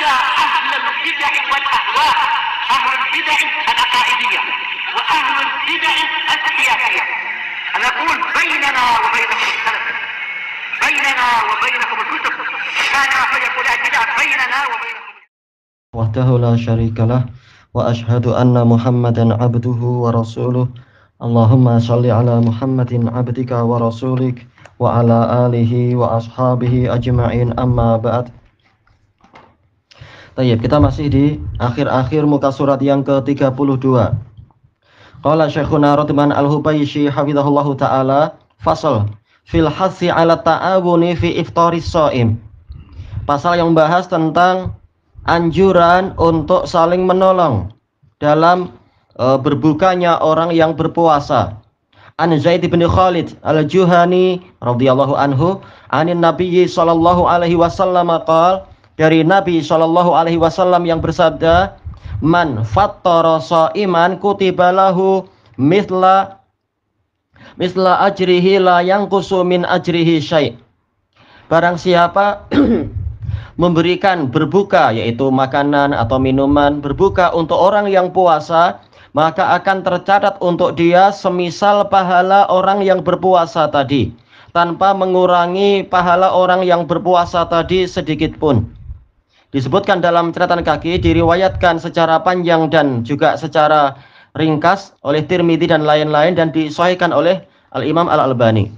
ندى أهل البدع والأهواء أهل البدع العقائدية وأهل البدع السياسية أنا أقول بيننا وبينكم السلف بيننا وبينكم الكتب كان فيقول البدع بيننا وبينكم وحده لا شريك له وأشهد أن محمدا عبده ورسوله اللهم صل على محمد عبدك ورسولك وعلى آله وأصحابه أجمعين أما بعد Tayyib, kita masih di akhir-akhir muka surat yang ke-32. Qala Syekhuna Rotman Al-Hubaisyi hafizahullahu taala fasal fil hasi ala ta'awuni fi iftari shaim. Pasal yang membahas tentang anjuran untuk saling menolong dalam e, berbukanya orang yang berpuasa. An Zaid bin Khalid Al-Juhani radhiyallahu anhu anin Nabi sallallahu alaihi wasallam qala dari Nabi Shallallahu Alaihi Wasallam yang bersabda, "Man fattara iman kutibalahu mithla misla ajrihi la yang kusumin ajrihi syai. Barang siapa memberikan berbuka yaitu makanan atau minuman berbuka untuk orang yang puasa maka akan tercatat untuk dia semisal pahala orang yang berpuasa tadi tanpa mengurangi pahala orang yang berpuasa tadi sedikit pun disebutkan dalam catatan kaki diriwayatkan secara panjang dan juga secara ringkas oleh Tirmidzi dan lain-lain dan disahihkan oleh Al-Imam Al-Albani.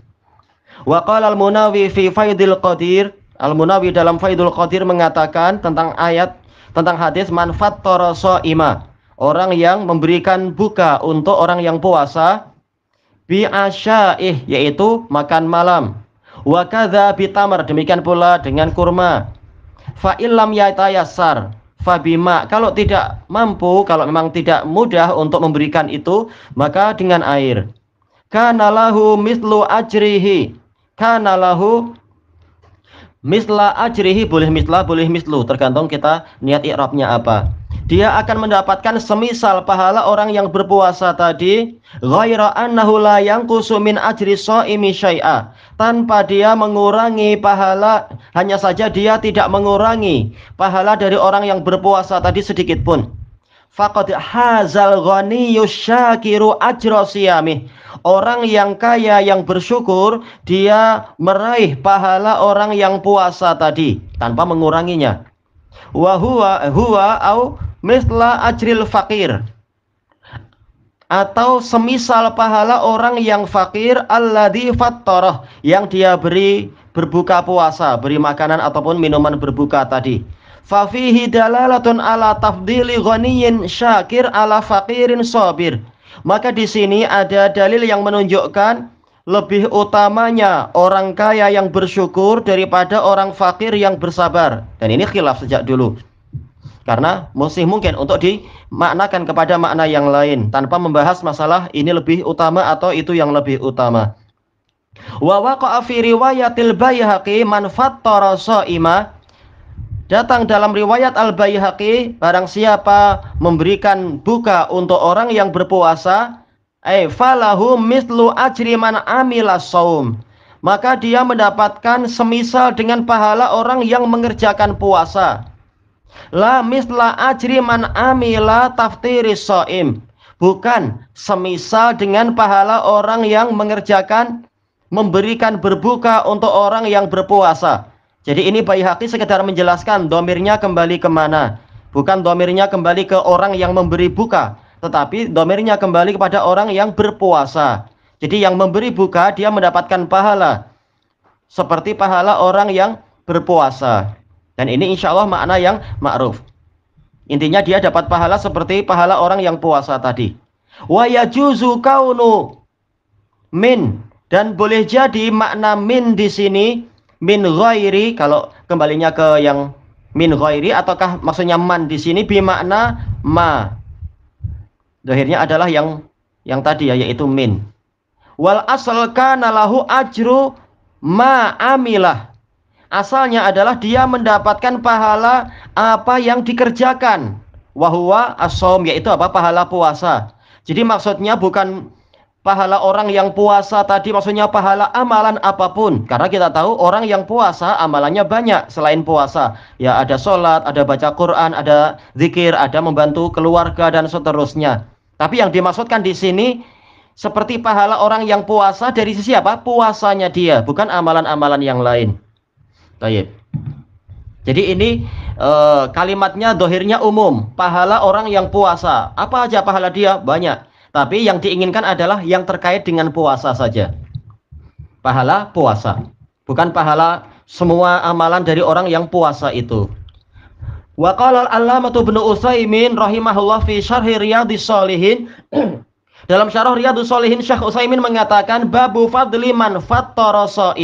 Wa qala Al-Munawi fi Faidil Qadir, Al-Munawi dalam Faidul Qadir mengatakan tentang ayat tentang hadis manfaat toroso ima orang yang memberikan buka untuk orang yang puasa bi asyaih yaitu makan malam. Wa kadza bitamar demikian pula dengan kurma fa illam yatayassar fabima kalau tidak mampu kalau memang tidak mudah untuk memberikan itu maka dengan air kana lahu mislu ajrihi kana lahu misla ajrihi boleh misla boleh mislu tergantung kita niat i'rabnya apa dia akan mendapatkan semisal pahala orang yang berpuasa tadi ghaira annahu la yang kusumin ajri shaimi syai'a tanpa dia mengurangi pahala hanya saja dia tidak mengurangi pahala dari orang yang berpuasa tadi sedikit pun faqad hazal ghaniyyu ajra siyami orang yang kaya yang bersyukur dia meraih pahala orang yang puasa tadi tanpa menguranginya wa huwa huwa au misla ajril fakir atau semisal pahala orang yang fakir alladzi fattoroh yang dia beri berbuka puasa, beri makanan ataupun minuman berbuka tadi. Fafihi dalalatun ala tafdili ghaniyin syakir ala fakirin sobir. Maka di sini ada dalil yang menunjukkan lebih utamanya orang kaya yang bersyukur daripada orang fakir yang bersabar. Dan ini khilaf sejak dulu karena masih mungkin untuk dimaknakan kepada makna yang lain tanpa membahas masalah ini lebih utama atau itu yang lebih utama. Wa waqa'a fi riwayatil Baihaqi man Datang dalam riwayat Al-Baihaqi barang siapa memberikan buka untuk orang yang berpuasa, eh falahu mislu ajri man amila saum. Maka dia mendapatkan semisal dengan pahala orang yang mengerjakan puasa. La misla ajri man amila taftiris so'im. Bukan semisal dengan pahala orang yang mengerjakan memberikan berbuka untuk orang yang berpuasa. Jadi ini bayi haki sekedar menjelaskan domirnya kembali kemana. Bukan domirnya kembali ke orang yang memberi buka. Tetapi domirnya kembali kepada orang yang berpuasa. Jadi yang memberi buka dia mendapatkan pahala. Seperti pahala orang yang berpuasa. Dan ini insya Allah makna yang ma'ruf. Intinya dia dapat pahala seperti pahala orang yang puasa tadi. Wa yajuzu kaunu min dan boleh jadi makna min di sini min ghairi kalau kembalinya ke yang min ghairi ataukah maksudnya man di sini bimakna ma. Akhirnya adalah yang yang tadi ya yaitu min. Wal asal kana lahu ajru ma amilah asalnya adalah dia mendapatkan pahala apa yang dikerjakan. Wahwa asom yaitu apa pahala puasa. Jadi maksudnya bukan pahala orang yang puasa tadi maksudnya pahala amalan apapun karena kita tahu orang yang puasa amalannya banyak selain puasa ya ada sholat ada baca Quran ada zikir ada membantu keluarga dan seterusnya tapi yang dimaksudkan di sini seperti pahala orang yang puasa dari sisi apa puasanya dia bukan amalan-amalan yang lain Tayyib. Jadi ini e, kalimatnya dohirnya umum. Pahala orang yang puasa. Apa aja pahala dia? Banyak. Tapi yang diinginkan adalah yang terkait dengan puasa saja. Pahala puasa. Bukan pahala semua amalan dari orang yang puasa itu. Wa qala al-allamatu ibnu Utsaimin rahimahullah fi syarhi riyadhis shalihin dalam syarah riyadhis shalihin Syekh Utsaimin mengatakan babu fadli man fattara so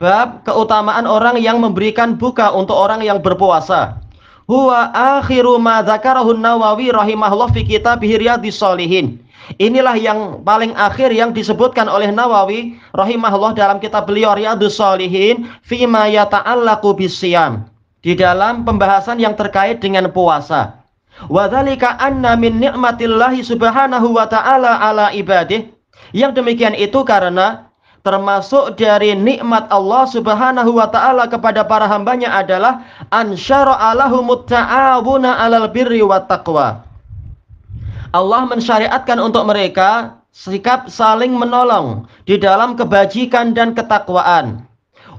Bab keutamaan orang yang memberikan buka untuk orang yang berpuasa. Huwa akhiru ma dzakarahun Nawawi rahimahullah fi kitabih Riyadhis Shalihin. Inilah yang paling akhir yang disebutkan oleh Nawawi rahimahullah dalam kitab beliau Riyadhus Shalihin fi ma yata'allaqu bisiyam Di dalam pembahasan yang terkait dengan puasa. wa dzalika anna min ni'matillahi subhanahu wa ta'ala ala ibadih. Yang demikian itu karena termasuk dari nikmat Allah Subhanahu wa taala kepada para hambanya adalah ansyara alahumut ta'awuna alal birri wat taqwa. Allah mensyariatkan untuk mereka sikap saling menolong di dalam kebajikan dan ketakwaan.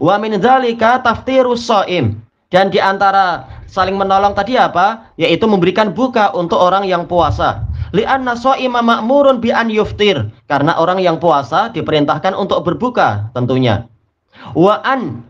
Wa min dzalika taftirus shaim. Dan di antara saling menolong tadi apa? Yaitu memberikan buka untuk orang yang puasa. Li'anna sha'ima ma'murun bi an yuftir. Karena orang yang puasa diperintahkan untuk berbuka tentunya. Wa an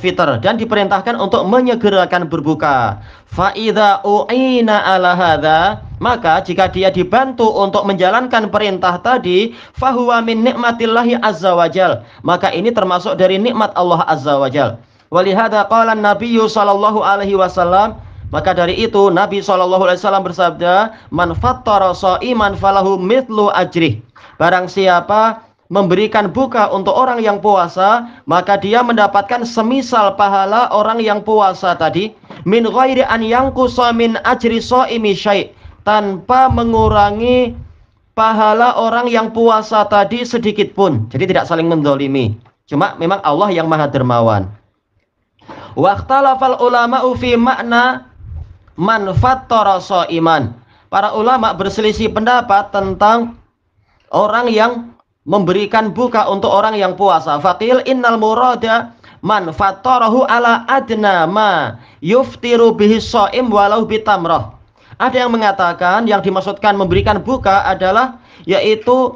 fitr dan diperintahkan untuk menyegerakan berbuka. Fa u'ina ala hadha. maka jika dia dibantu untuk menjalankan perintah tadi, fahuwa min nikmatillahi azza wajal. Maka ini termasuk dari nikmat Allah azza wajal. Walihada qala Nabi sallallahu alaihi wasallam maka dari itu Nabi Shallallahu Alaihi Wasallam bersabda, "Man fattara iman falahu mitlu ajrih." Barang siapa memberikan buka untuk orang yang puasa, maka dia mendapatkan semisal pahala orang yang puasa tadi. Min ghairi an yankusa min ajri shaimi syai' tanpa mengurangi pahala orang yang puasa tadi sedikit pun. Jadi tidak saling mendolimi. Cuma memang Allah yang maha dermawan. Waktalafal ulama ufi makna manfaat toroso iman. Para ulama berselisih pendapat tentang orang yang memberikan buka untuk orang yang puasa. Fakil innal murada manfaat torohu ala adna ma yuftiru bihi so'im walau bitamroh. Ada yang mengatakan yang dimaksudkan memberikan buka adalah yaitu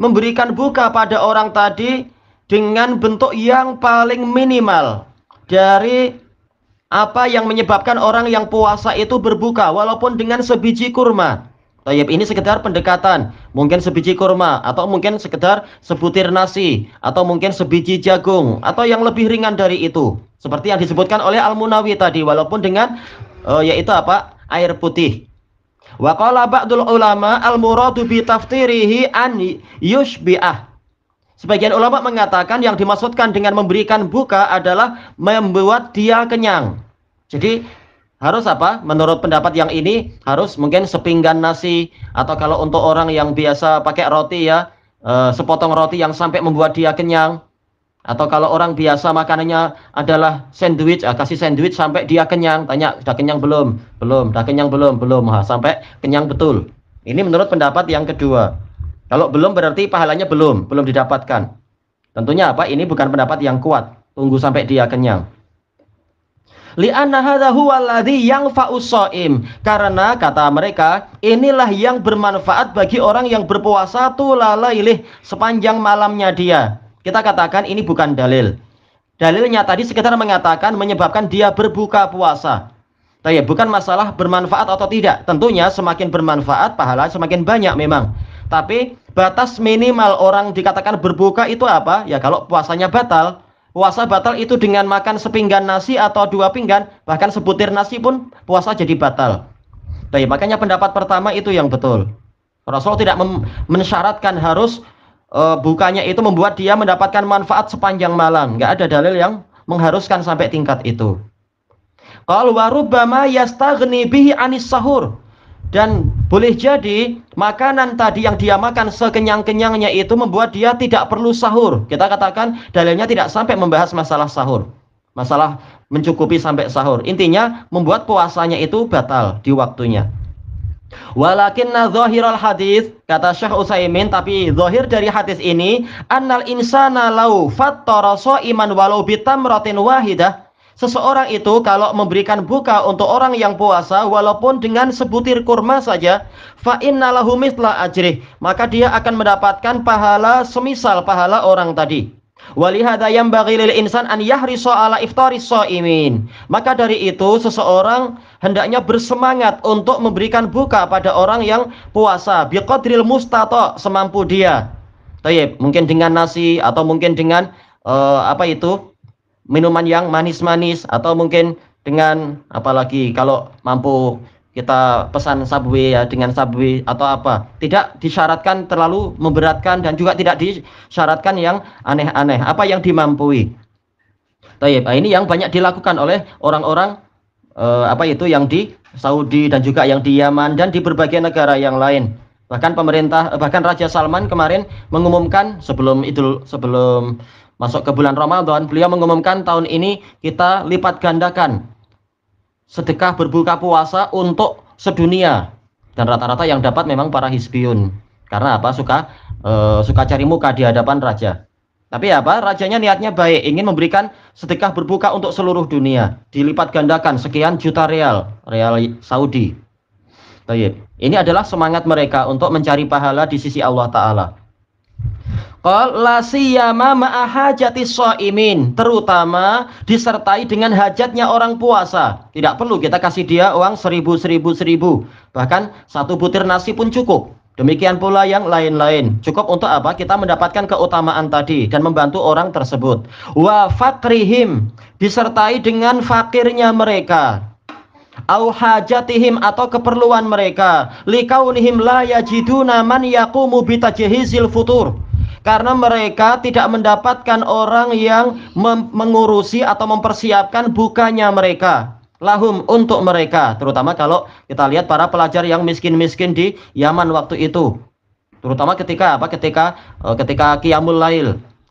memberikan buka pada orang tadi dengan bentuk yang paling minimal dari apa yang menyebabkan orang yang puasa itu berbuka walaupun dengan sebiji kurma. Tayyib ini sekedar pendekatan, mungkin sebiji kurma atau mungkin sekedar sebutir nasi atau mungkin sebiji jagung atau yang lebih ringan dari itu. Seperti yang disebutkan oleh Al-Munawi tadi walaupun dengan uh, yaitu apa? air putih. Wa qala ulama al-muradu bi taftirihi an yushbi'ah Sebagian ulama mengatakan yang dimaksudkan dengan memberikan buka adalah membuat dia kenyang. Jadi harus apa? Menurut pendapat yang ini harus mungkin sepinggan nasi atau kalau untuk orang yang biasa pakai roti ya eh, sepotong roti yang sampai membuat dia kenyang. Atau kalau orang biasa makanannya adalah sandwich, ah, kasih sandwich sampai dia kenyang, tanya sudah kenyang belum? Belum, sudah kenyang belum? Belum, ha, ah, sampai kenyang betul. Ini menurut pendapat yang kedua. Kalau belum berarti pahalanya belum, belum didapatkan. Tentunya apa? Ini bukan pendapat yang kuat. Tunggu sampai dia kenyang. Li'anna hadha yang fa'usoim. Karena kata mereka, inilah yang bermanfaat bagi orang yang berpuasa tulalailih sepanjang malamnya dia. Kita katakan ini bukan dalil. Dalilnya tadi sekitar mengatakan menyebabkan dia berbuka puasa. Tapi bukan masalah bermanfaat atau tidak. Tentunya semakin bermanfaat pahala semakin banyak memang. Tapi batas minimal orang dikatakan berbuka itu apa? Ya kalau puasanya batal. Puasa batal itu dengan makan sepinggan nasi atau dua pinggan, bahkan sebutir nasi pun puasa jadi batal. Jadi makanya pendapat pertama itu yang betul. Rasul tidak mensyaratkan harus e, bukanya itu membuat dia mendapatkan manfaat sepanjang malam. Nggak ada dalil yang mengharuskan sampai tingkat itu. Kalau warubama yastagni bihi anis sahur dan boleh jadi makanan tadi yang dia makan sekenyang-kenyangnya itu membuat dia tidak perlu sahur. Kita katakan dalilnya tidak sampai membahas masalah sahur. Masalah mencukupi sampai sahur. Intinya membuat puasanya itu batal di waktunya. Walakinna al hadis kata Syekh Utsaimin tapi zahir dari hadis ini annal insana lau fattara iman walau bitamratin wahidah Seseorang itu kalau memberikan buka untuk orang yang puasa walaupun dengan sebutir kurma saja, fa innalahu mithla ajrih, maka dia akan mendapatkan pahala semisal pahala orang tadi. Walihada yang bagi lil insan an yahriso ala iftari imin Maka dari itu seseorang hendaknya bersemangat untuk memberikan buka pada orang yang puasa. Biqadril mustato semampu dia. mungkin dengan nasi atau mungkin dengan uh, apa itu minuman yang manis-manis atau mungkin dengan apalagi kalau mampu kita pesan subway ya dengan subway atau apa tidak disyaratkan terlalu memberatkan dan juga tidak disyaratkan yang aneh-aneh apa yang dimampui Taib. Nah, ini yang banyak dilakukan oleh orang-orang eh, apa itu yang di Saudi dan juga yang di Yaman dan di berbagai negara yang lain bahkan pemerintah eh, bahkan Raja Salman kemarin mengumumkan sebelum Idul sebelum masuk ke bulan Ramadan, beliau mengumumkan tahun ini kita lipat gandakan sedekah berbuka puasa untuk sedunia dan rata-rata yang dapat memang para hisbiun karena apa suka e, suka cari muka di hadapan raja. Tapi apa? Rajanya niatnya baik, ingin memberikan sedekah berbuka untuk seluruh dunia, dilipat gandakan sekian juta real, real Saudi. Baik. Ini adalah semangat mereka untuk mencari pahala di sisi Allah taala terutama disertai dengan hajatnya orang puasa. Tidak perlu kita kasih dia uang seribu, seribu, seribu. Bahkan satu butir nasi pun cukup. Demikian pula yang lain-lain. Cukup untuk apa? Kita mendapatkan keutamaan tadi dan membantu orang tersebut. Wa fakrihim disertai dengan fakirnya mereka au hajatihim atau keperluan mereka likaunihim la yajiduna man yaqumu bitajhizil futur karena mereka tidak mendapatkan orang yang mengurusi atau mempersiapkan bukanya mereka lahum untuk mereka terutama kalau kita lihat para pelajar yang miskin-miskin di Yaman waktu itu terutama ketika apa ketika eh, ketika Qiyamul Lail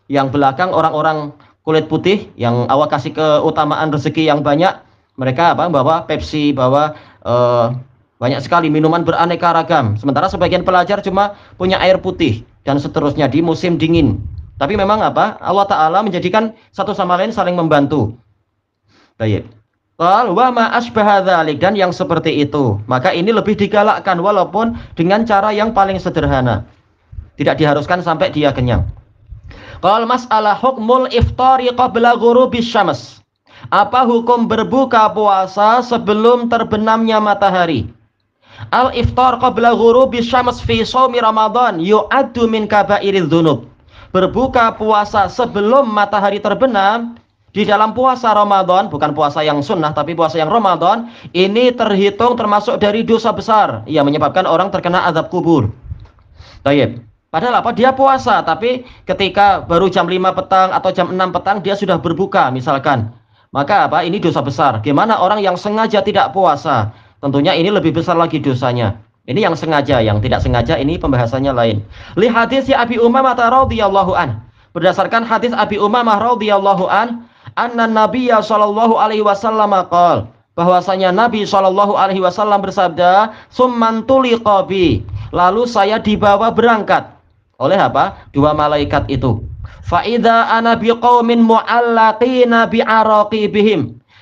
yang belakang orang-orang kulit putih yang awak kasih keutamaan rezeki yang banyak mereka apa bawa Pepsi bawa uh, banyak sekali minuman beraneka ragam sementara sebagian pelajar cuma punya air putih dan seterusnya di musim dingin. Tapi memang apa? Allah Ta'ala menjadikan satu sama lain saling membantu. Baik. wa dan yang seperti itu. Maka ini lebih digalakkan walaupun dengan cara yang paling sederhana. Tidak diharuskan sampai dia kenyang. Qal mas'alah hukmul iftari qabla ghurubi syams. Apa hukum berbuka puasa sebelum terbenamnya matahari? al iftar qabla ghurubi syams fi shaumi ramadan yu'addu min kaba'iril dzunub berbuka puasa sebelum matahari terbenam di dalam puasa Ramadan, bukan puasa yang sunnah tapi puasa yang Ramadan, ini terhitung termasuk dari dosa besar yang menyebabkan orang terkena azab kubur. Tayyib. Padahal apa? Dia puasa, tapi ketika baru jam 5 petang atau jam 6 petang dia sudah berbuka misalkan. Maka apa? Ini dosa besar. Gimana orang yang sengaja tidak puasa? tentunya ini lebih besar lagi dosanya. Ini yang sengaja, yang tidak sengaja ini pembahasannya lain. Li hadis si Abi Umamah radhiyallahu an. Berdasarkan hadis Abi Umamah radhiyallahu an, anna Nabiyya sallallahu alaihi wasallam qol bahwasanya Nabi Shallallahu alaihi wasallam bersabda, "Summantuli qabi." Lalu saya dibawa berangkat oleh apa? Dua malaikat itu. Faida anabi kaumin mu'allaqina bi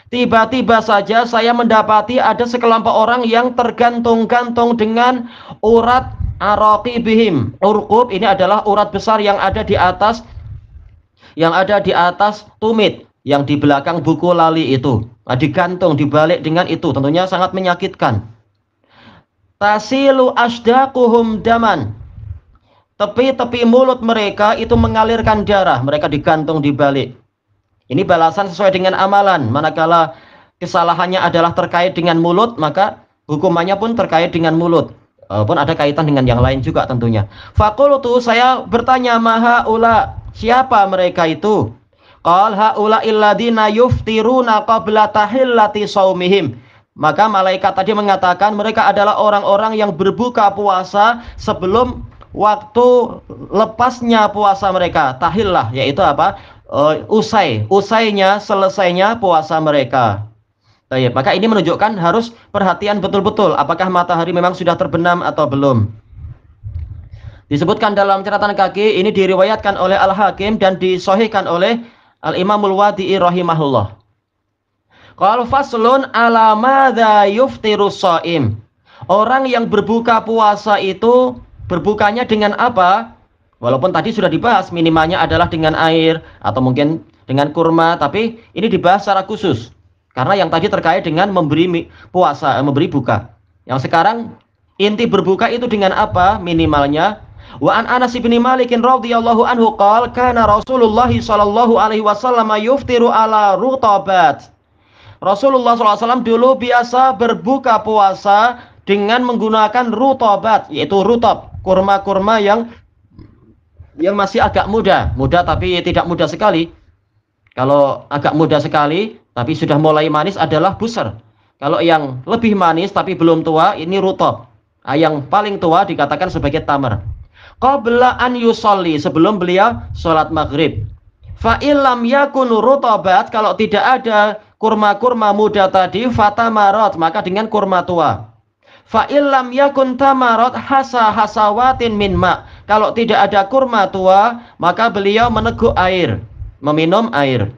Tiba-tiba saja saya mendapati ada sekelompok orang yang tergantung-gantung dengan urat araqibihim. Urqub ini adalah urat besar yang ada di atas yang ada di atas tumit yang di belakang buku lali itu. Nah, digantung dibalik dengan itu tentunya sangat menyakitkan. Tasilu asdaquhum daman. Tepi-tepi mulut mereka itu mengalirkan darah, mereka digantung dibalik. Ini balasan sesuai dengan amalan. Manakala kesalahannya adalah terkait dengan mulut, maka hukumannya pun terkait dengan mulut. Walaupun eh, pun ada kaitan dengan yang lain juga tentunya. Fakultu saya bertanya maha ula siapa mereka itu? Qal haula illadina yuftiruna qabla tahillati saumihim. Maka malaikat tadi mengatakan mereka adalah orang-orang yang berbuka puasa sebelum waktu lepasnya puasa mereka. Tahillah yaitu apa? uh, usai, usainya, selesainya puasa mereka. Baik, maka ini menunjukkan harus perhatian betul-betul apakah matahari memang sudah terbenam atau belum. Disebutkan dalam catatan kaki, ini diriwayatkan oleh Al-Hakim dan disohhikan oleh Al-Imamul Wadi'i rahimahullah. Qal faslun ala madza yuftiru Orang yang berbuka puasa itu berbukanya dengan apa? Walaupun tadi sudah dibahas minimalnya adalah dengan air atau mungkin dengan kurma, tapi ini dibahas secara khusus. Karena yang tadi terkait dengan memberi puasa, eh, memberi buka. Yang sekarang inti berbuka itu dengan apa minimalnya? Wa an Anas bin Malik radhiyallahu anhu qala kana Rasulullah sallallahu alaihi wasallam yuftiru ala rutabat. Rasulullah SAW dulu biasa berbuka puasa dengan menggunakan rutabat, yaitu rutab kurma-kurma yang yang masih agak muda, muda tapi tidak muda sekali. Kalau agak muda sekali tapi sudah mulai manis adalah buser. Kalau yang lebih manis tapi belum tua ini ruto. Ah, yang paling tua dikatakan sebagai tamar. Qabla an yusolli sebelum beliau sholat maghrib. Fa yakun rutobat kalau tidak ada kurma-kurma muda tadi fatamarot maka dengan kurma tua. Fa illam yakun tamarat hasa hasawatin min ma. Kalau tidak ada kurma tua, maka beliau meneguk air, meminum air.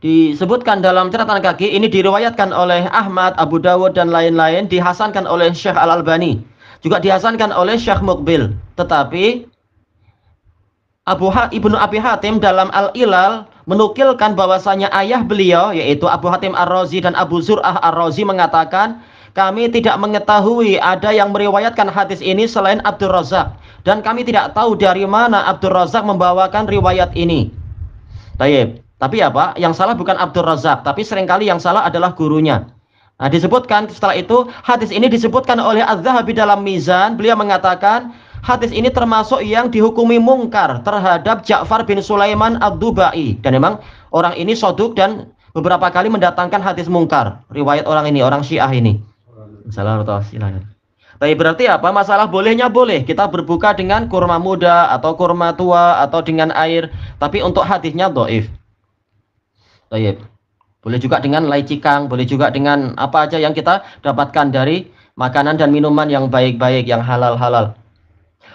Disebutkan dalam catatan kaki ini diriwayatkan oleh Ahmad, Abu Dawud dan lain-lain, dihasankan oleh Syekh Al Albani, juga dihasankan oleh Syekh Mukbil. Tetapi Abu ha Ibnu Abi Hatim dalam Al Ilal menukilkan bahwasanya ayah beliau yaitu Abu Hatim Ar-Razi dan Abu Zur'ah Ar-Razi mengatakan kami tidak mengetahui ada yang meriwayatkan hadis ini selain Abdul Razak. Dan kami tidak tahu dari mana Abdul Razak membawakan riwayat ini. Taib. Tapi ya yang salah bukan Abdul Razak. Tapi seringkali yang salah adalah gurunya. Nah, disebutkan setelah itu hadis ini disebutkan oleh Az-Zahabi dalam Mizan. Beliau mengatakan hadis ini termasuk yang dihukumi mungkar terhadap Ja'far bin Sulaiman Ad-Dubai. Dan memang orang ini soduk dan beberapa kali mendatangkan hadis mungkar. Riwayat orang ini, orang Syiah ini misalnya rotasi lah Tapi berarti apa? Masalah bolehnya boleh. Kita berbuka dengan kurma muda atau kurma tua atau dengan air. Tapi untuk hadisnya doif. Taib. Boleh juga dengan lai cikang, boleh juga dengan apa aja yang kita dapatkan dari makanan dan minuman yang baik-baik, yang halal-halal.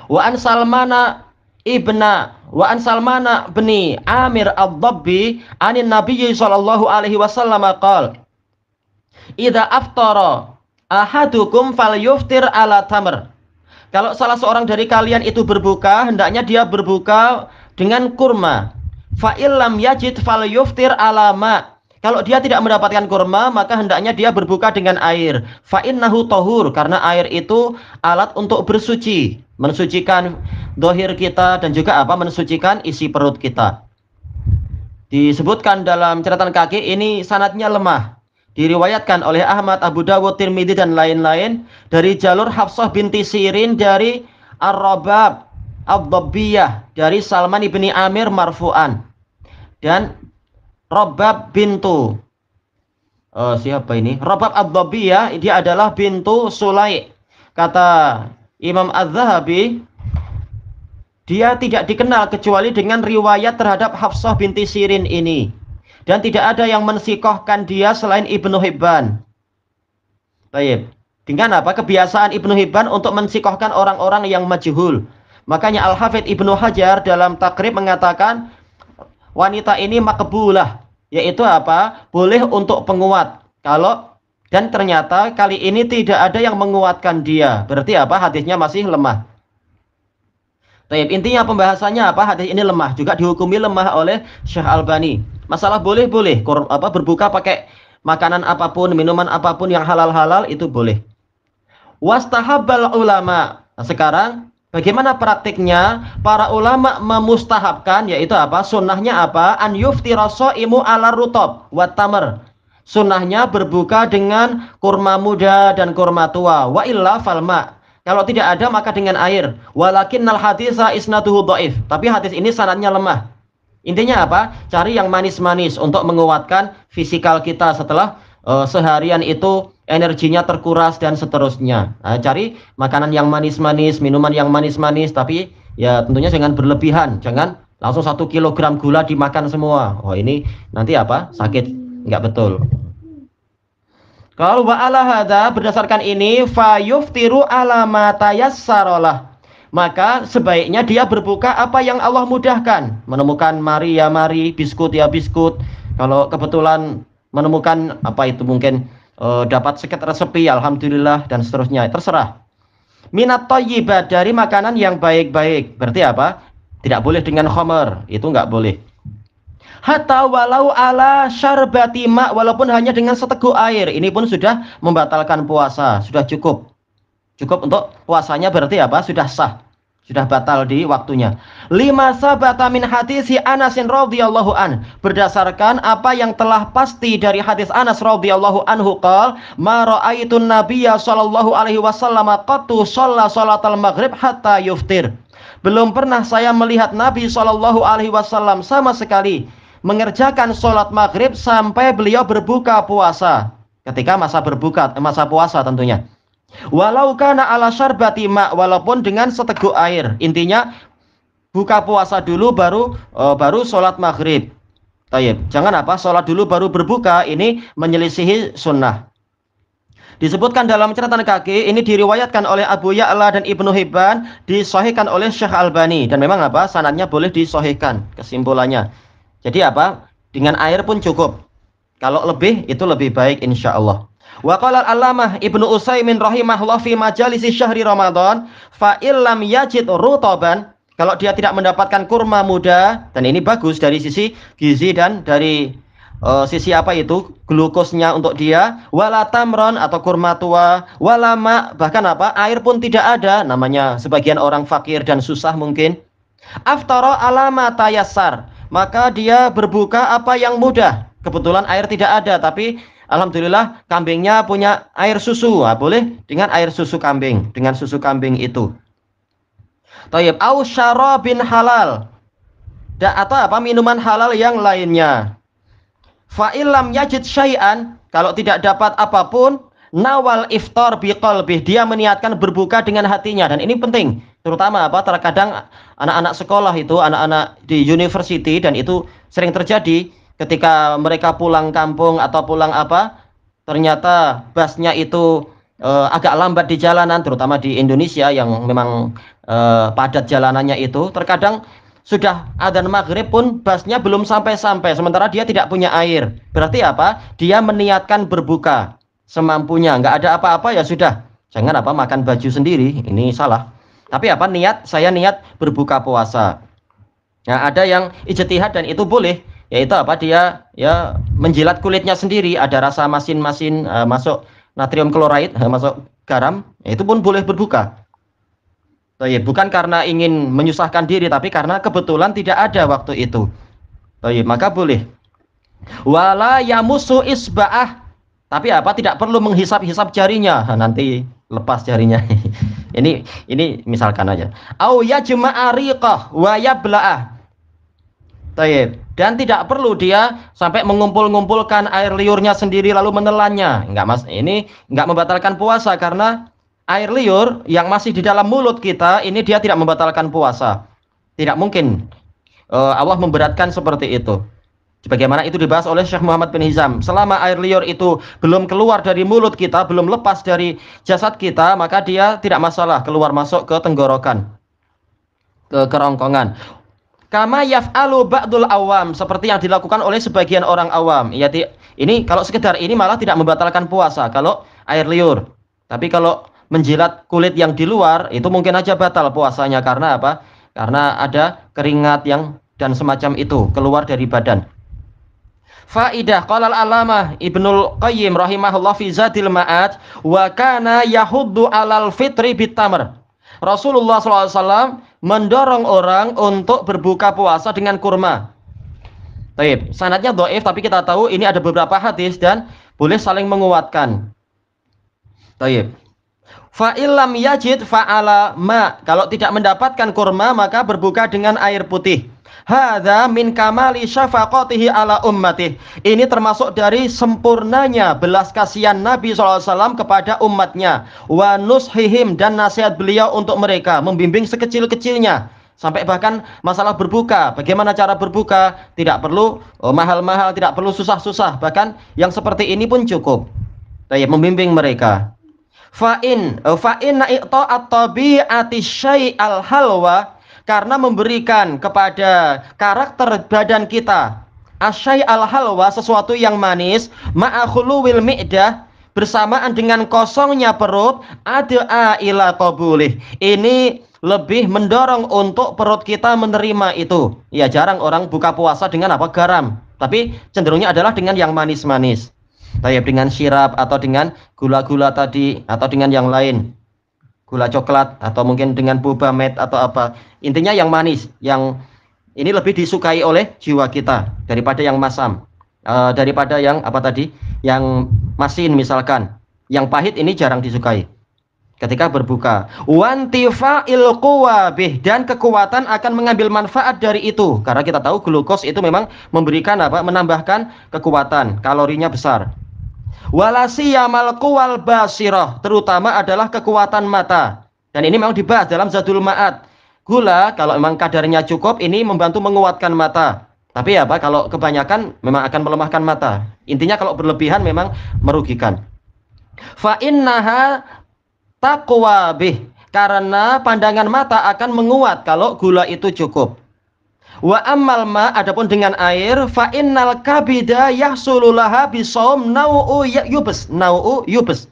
Wa an Salmana ibna wa an Salmana bni Amir ad-Dabbi anin Nabi sallallahu alaihi wasallam qala Ida aftara ahadukum fal yuftir ala tamr. Kalau salah seorang dari kalian itu berbuka, hendaknya dia berbuka dengan kurma. Fa illam yajid fal yuftir ala ma. Kalau dia tidak mendapatkan kurma, maka hendaknya dia berbuka dengan air. innahu tohur, karena air itu alat untuk bersuci. Mensucikan dohir kita dan juga apa mensucikan isi perut kita. Disebutkan dalam catatan kaki ini sanatnya lemah diriwayatkan oleh Ahmad, Abu Dawud, Tirmidzi dan lain-lain dari jalur Hafsah binti Sirin dari Ar-Rabab ad dari Salman ibni Amir marfu'an dan Robab bintu uh, siapa ini? Robab ad dia adalah bintu Sulai. Kata Imam Az-Zahabi dia tidak dikenal kecuali dengan riwayat terhadap Hafsah binti Sirin ini dan tidak ada yang mensikohkan dia selain Ibnu Hibban. Baik. Dengan apa? Kebiasaan Ibnu Hibban untuk mensikohkan orang-orang yang majhul. Makanya Al-Hafidh Ibnu Hajar dalam takrib mengatakan wanita ini makbulah, yaitu apa? Boleh untuk penguat. Kalau dan ternyata kali ini tidak ada yang menguatkan dia. Berarti apa? Hadisnya masih lemah. Taib. Intinya pembahasannya apa? Hadis ini lemah. Juga dihukumi lemah oleh Syekh Albani. Masalah boleh boleh apa berbuka pakai makanan apapun, minuman apapun yang halal-halal itu boleh. Wastahabbal ulama. Nah, sekarang bagaimana praktiknya? Para ulama memustahabkan yaitu apa? Sunnahnya apa? An yuftira imu ala rutab wat tamar. Sunnahnya berbuka dengan kurma muda dan kurma tua. Wa illa falma. Kalau tidak ada maka dengan air. walakin Walakinnal hadis isnatuhu do'if Tapi hadis ini sanatnya lemah. Intinya apa? Cari yang manis-manis untuk menguatkan fisikal kita setelah uh, seharian itu energinya terkuras dan seterusnya. Nah, cari makanan yang manis-manis, minuman yang manis-manis, tapi ya tentunya jangan berlebihan, jangan langsung satu kilogram gula dimakan semua. Oh ini nanti apa? Sakit? Enggak betul. Kalau wa'ala hada berdasarkan ini fayuftiru ala sarolah maka sebaiknya dia berbuka apa yang Allah mudahkan. Menemukan mari ya mari, biskut ya biskut. Kalau kebetulan menemukan apa itu mungkin e, dapat seket resepi, alhamdulillah dan seterusnya. Terserah. Minat toyibah dari makanan yang baik-baik. Berarti apa? Tidak boleh dengan khomer, itu nggak boleh. Hatta walau ala syarbati walaupun hanya dengan seteguk air. Ini pun sudah membatalkan puasa, sudah cukup. Cukup untuk puasanya berarti apa? Sudah sah. Sudah batal di waktunya. Lima sabata min hadis Anasin radhiyallahu an. Berdasarkan apa yang telah pasti dari hadis Anas radhiyallahu anhu qal, "Ma ra'aitun nabiyya sallallahu alaihi wasallam qattu shalla shalatal maghrib hatta yuftir." Belum pernah saya melihat Nabi sallallahu alaihi wasallam sama sekali mengerjakan sholat maghrib sampai beliau berbuka puasa. Ketika masa berbuka, masa puasa tentunya. Walau karena ala syarbati ma, walaupun dengan seteguk air. Intinya buka puasa dulu baru uh, baru sholat maghrib. Tayyib. Jangan apa, sholat dulu baru berbuka. Ini menyelisihi sunnah. Disebutkan dalam catatan kaki, ini diriwayatkan oleh Abu Ya'la dan Ibnu Hibban, disahihkan oleh Syekh Albani. Dan memang apa, sanatnya boleh disahihkan, kesimpulannya. Jadi apa, dengan air pun cukup. Kalau lebih, itu lebih baik insya Allah. Wa qala al-Allamah Ibnu Utsaimin rahimahullah fi majalisi syahri Ramadan fa illam yajid rutoban kalau dia tidak mendapatkan kurma muda dan ini bagus dari sisi gizi dan dari uh, sisi apa itu glukosnya untuk dia wala tamron atau kurma tua wala ma, bahkan apa air pun tidak ada namanya sebagian orang fakir dan susah mungkin aftara alama tayassar maka dia berbuka apa yang mudah kebetulan air tidak ada tapi Alhamdulillah kambingnya punya air susu. Nah, boleh dengan air susu kambing, dengan susu kambing itu. Tayyib au bin halal. Da, atau apa minuman halal yang lainnya. Failam illam yajid syai'an, kalau tidak dapat apapun, nawal iftar biqalbih. Dia meniatkan berbuka dengan hatinya dan ini penting. Terutama apa? Terkadang anak-anak sekolah itu, anak-anak di university dan itu sering terjadi ketika mereka pulang kampung atau pulang apa ternyata busnya itu uh, agak lambat di jalanan terutama di Indonesia yang memang uh, padat jalanannya itu terkadang sudah adzan maghrib pun busnya belum sampai-sampai sementara dia tidak punya air berarti apa dia meniatkan berbuka semampunya nggak ada apa-apa ya sudah jangan apa makan baju sendiri ini salah tapi apa niat saya niat berbuka puasa nah ada yang ijtihad dan itu boleh Ya, itu apa dia ya menjilat kulitnya sendiri ada rasa masin-masin uh, masuk natrium kloraid uh, eh, masuk garam ya, itu pun boleh berbuka ya, bukan karena ingin menyusahkan diri tapi karena kebetulan tidak ada waktu itu ya, maka boleh wala yamusu isba'ah tapi apa tidak perlu menghisap-hisap jarinya nanti lepas jarinya ini ini misalkan aja au ya riqah wa yabla'ah Taib. Dan tidak perlu dia sampai mengumpul-ngumpulkan air liurnya sendiri lalu menelannya. Enggak mas, ini enggak membatalkan puasa karena air liur yang masih di dalam mulut kita ini dia tidak membatalkan puasa. Tidak mungkin uh, Allah memberatkan seperti itu. Sebagaimana itu dibahas oleh Syekh Muhammad bin Hizam. Selama air liur itu belum keluar dari mulut kita, belum lepas dari jasad kita, maka dia tidak masalah keluar masuk ke tenggorokan, ke kerongkongan. Kama yaf'alu ba'dul awam seperti yang dilakukan oleh sebagian orang awam. Ya ini kalau sekedar ini malah tidak membatalkan puasa kalau air liur. Tapi kalau menjilat kulit yang di luar itu mungkin aja batal puasanya karena apa? Karena ada keringat yang dan semacam itu keluar dari badan. Faidah al alama Ibnul Qayyim rahimahullah fi Zadil ma'at wa kana yahuddu alal fitri bitamr. Rasulullah SAW mendorong orang untuk berbuka puasa dengan kurma. Taib. Sanatnya doif, tapi kita tahu ini ada beberapa hadis dan boleh saling menguatkan. Taib. Fa'ilam yajid fa'ala ma. Kalau tidak mendapatkan kurma, maka berbuka dengan air putih. Hadza min kamali syafaqatihi ala ummatih. Ini termasuk dari sempurnanya belas kasihan Nabi SAW kepada umatnya. Wa nushihim dan nasihat beliau untuk mereka. Membimbing sekecil-kecilnya. Sampai bahkan masalah berbuka, bagaimana cara berbuka, tidak perlu oh, mahal-mahal, tidak perlu susah-susah. Bahkan yang seperti ini pun cukup. Saya membimbing mereka. Fa'in, fa'in na'i'ta'at tabi'ati syai'al halwa karena memberikan kepada karakter badan kita asyai al halwa sesuatu yang manis ma'akhulu wil mi'dah bersamaan dengan kosongnya perut ada ila qabulih ini lebih mendorong untuk perut kita menerima itu ya jarang orang buka puasa dengan apa garam tapi cenderungnya adalah dengan yang manis-manis Tayyib dengan sirap atau dengan gula-gula tadi atau dengan yang lain gula coklat atau mungkin dengan boba met atau apa. Intinya yang manis, yang ini lebih disukai oleh jiwa kita daripada yang masam. e, daripada yang apa tadi? Yang masin misalkan. Yang pahit ini jarang disukai. Ketika berbuka, wantifa ilkuwabih dan kekuatan akan mengambil manfaat dari itu karena kita tahu glukos itu memang memberikan apa? menambahkan kekuatan, kalorinya besar. Walasiyamal kuwal basiroh terutama adalah kekuatan mata. Dan ini memang dibahas dalam Zadul Ma'ad. Gula kalau memang kadarnya cukup ini membantu menguatkan mata. Tapi ya Pak, kalau kebanyakan memang akan melemahkan mata. Intinya kalau berlebihan memang merugikan. Fa innaha taqwa bih karena pandangan mata akan menguat kalau gula itu cukup. Wa ammal ma adapun dengan air fa innal kabida yahsululaha bisawm nau'u yubes nau'u yubes.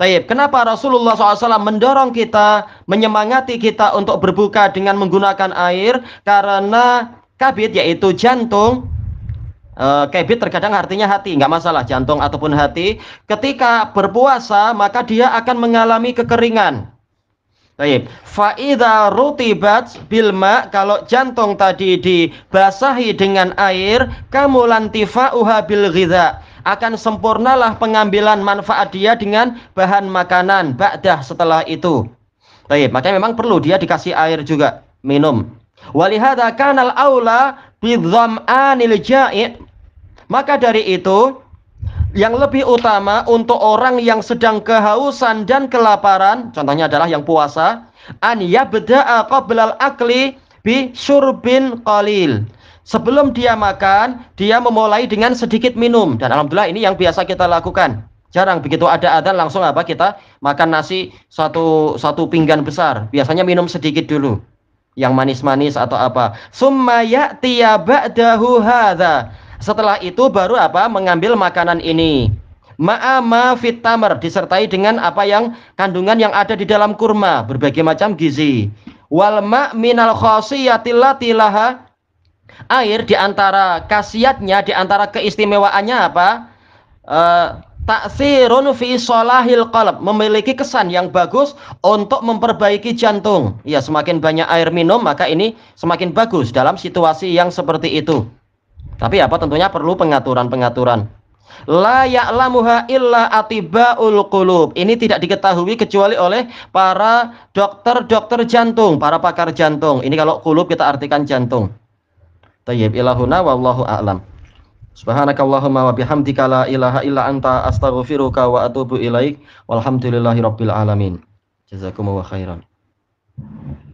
Taib. Kenapa Rasulullah SAW mendorong kita, menyemangati kita untuk berbuka dengan menggunakan air? Karena kabit yaitu jantung, e, eh, kabit terkadang artinya hati, nggak masalah jantung ataupun hati. Ketika berpuasa maka dia akan mengalami kekeringan. Baik, faida rutibat bilma kalau jantung tadi dibasahi dengan air, kamu lantifa uha bil ghidha. Akan sempurnalah pengambilan manfaat dia dengan bahan makanan ba'dah setelah itu. Baik, makanya memang perlu dia dikasih air juga minum. Walihada kanal aula anil ja'i. Maka dari itu yang lebih utama untuk orang yang sedang kehausan dan kelaparan, contohnya adalah yang puasa, an yabda'a qablal akli bi syurbin qalil. Sebelum dia makan, dia memulai dengan sedikit minum dan alhamdulillah ini yang biasa kita lakukan. Jarang begitu ada adzan langsung apa kita makan nasi satu satu pinggan besar. Biasanya minum sedikit dulu yang manis-manis atau apa. Summa ya'tiya ba'dahu hadza setelah itu baru apa? Mengambil makanan ini. Ma'ama fitamer disertai dengan apa yang kandungan yang ada di dalam kurma, berbagai macam gizi. Wal minal air di antara khasiatnya, di antara keistimewaannya apa? Uh, eh, Taksirun fi solahil qalb memiliki kesan yang bagus untuk memperbaiki jantung. Ya, semakin banyak air minum maka ini semakin bagus dalam situasi yang seperti itu. Tapi apa tentunya perlu pengaturan-pengaturan. La ya'lamuha illa atiba'ul qulub. Ini tidak diketahui kecuali oleh para dokter-dokter jantung, para pakar jantung. Ini kalau kulub kita artikan jantung. Tayyib ilahuna wallahu a'lam. Subhanakallahumma wa bihamdika la ilaha illa anta astaghfiruka wa atubu ilaik. Walhamdulillahi rabbil alamin. Jazakumullahu khairan.